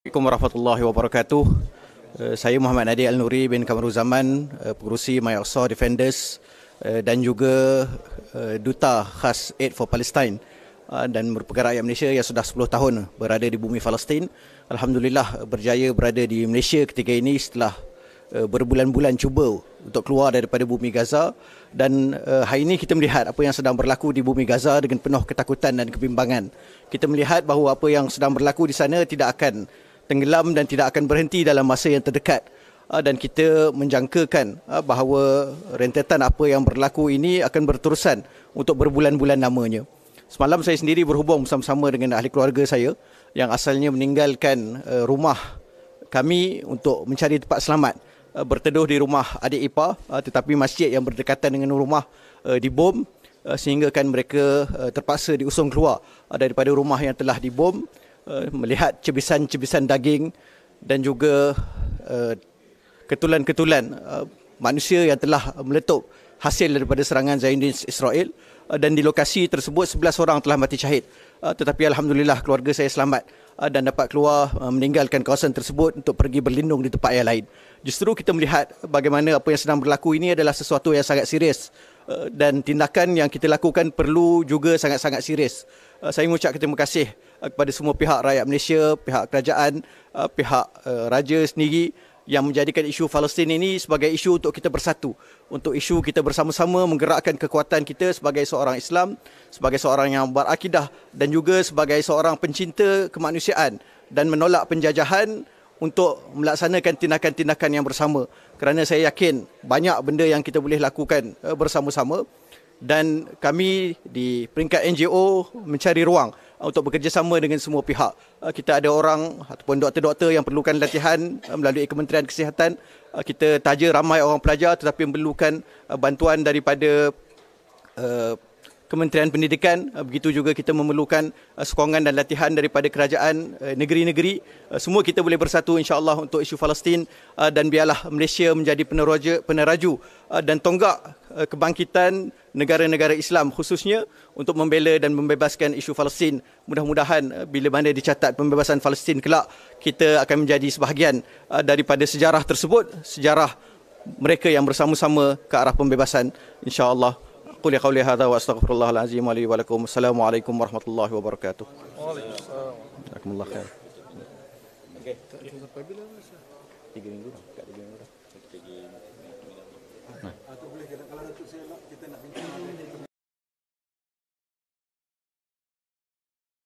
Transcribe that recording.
Assalamualaikum warahmatullahi wabarakatuh. Eh, saya Muhammad Nadi Al-Nuri bin Kamaruz Zaman, eh, pengurusi Mayaksa Defenders eh, dan juga duta khas Aid for Palestine dan merupakan rakyat Malaysia yang sudah 10 tahun berada di bumi Palestin. Alhamdulillah berjaya berada di Malaysia ketika ini setelah berbulan-bulan cuba untuk keluar daripada bumi Gaza dan hari ini kita melihat apa yang sedang berlaku di bumi Gaza dengan penuh ketakutan dan kebimbangan. Kita melihat bahawa apa yang sedang berlaku di sana tidak akan tenggelam dan tidak akan berhenti dalam masa yang terdekat ah, dan kita menjangkakan ah, bahawa rentetan apa yang berlaku ini akan berterusan untuk berbulan-bulan namanya. Semalam saya sendiri berhubung bersama-sama dengan ahli keluarga saya yang asalnya meninggalkan ah, rumah kami untuk mencari tempat selamat berteduh di rumah adik ipa tetapi masjid yang berdekatan dengan rumah dibom sehingga kan mereka terpaksa diusung keluar daripada rumah yang telah dibom Eh, melihat cebisan-cebisan daging dan juga eh, ketulan-ketulan eh, manusia yang telah meletup hasil daripada serangan Zionis Israel dan di lokasi tersebut 11 orang telah mati syahid tetapi alhamdulillah keluarga saya selamat dan dapat keluar meninggalkan kawasan tersebut untuk pergi berlindung di tempat yang lain justru kita melihat bagaimana apa yang sedang berlaku ini adalah sesuatu yang sangat serius eh, dan tindakan yang kita lakukan perlu juga sangat-sangat serius. Eh, saya mengucapkan terima kasih eh, kepada semua pihak rakyat Malaysia, pihak kerajaan, pihak raja sendiri yang menjadikan isu Palestin ini sebagai isu untuk kita bersatu, untuk isu kita bersama-sama menggerakkan kekuatan kita sebagai seorang Islam, sebagai seorang yang berakidah dan juga sebagai seorang pencinta kemanusiaan dan menolak penjajahan untuk melaksanakan tindakan-tindakan yang bersama kerana saya yakin banyak benda yang kita boleh lakukan eh, bersama-sama dan kami di peringkat NGO mencari ruang eh, untuk bekerjasama dengan semua pihak. Eh, kita ada orang ataupun doktor-doktor yang perlukan latihan melalui Kementerian Kesihatan. Kita taja ramai orang pelajar tetapi memerlukan bantuan daripada Kementerian Pendidikan uh, begitu juga kita memerlukan uh, sokongan dan latihan daripada kerajaan uh, negeri-negeri semua kita boleh bersatu insya-Allah untuk isu Palestin dan biarlah Malaysia menjadi peneroja peneraju dan tonggak kebangkitan negara-negara Islam khususnya untuk membela dan membebaskan isu Palestin mudah-mudahan bila mana dicatat pembebasan Palestin kelak kita akan menjadi sebahagian daripada sejarah tersebut sejarah mereka yang bersama-sama ke arah pembebasan insya-Allah قولي قولي هذا واستغفر الله العظيم لي ولكم السلام عليكم ورحمه الله وبركاته جزاكم الله خير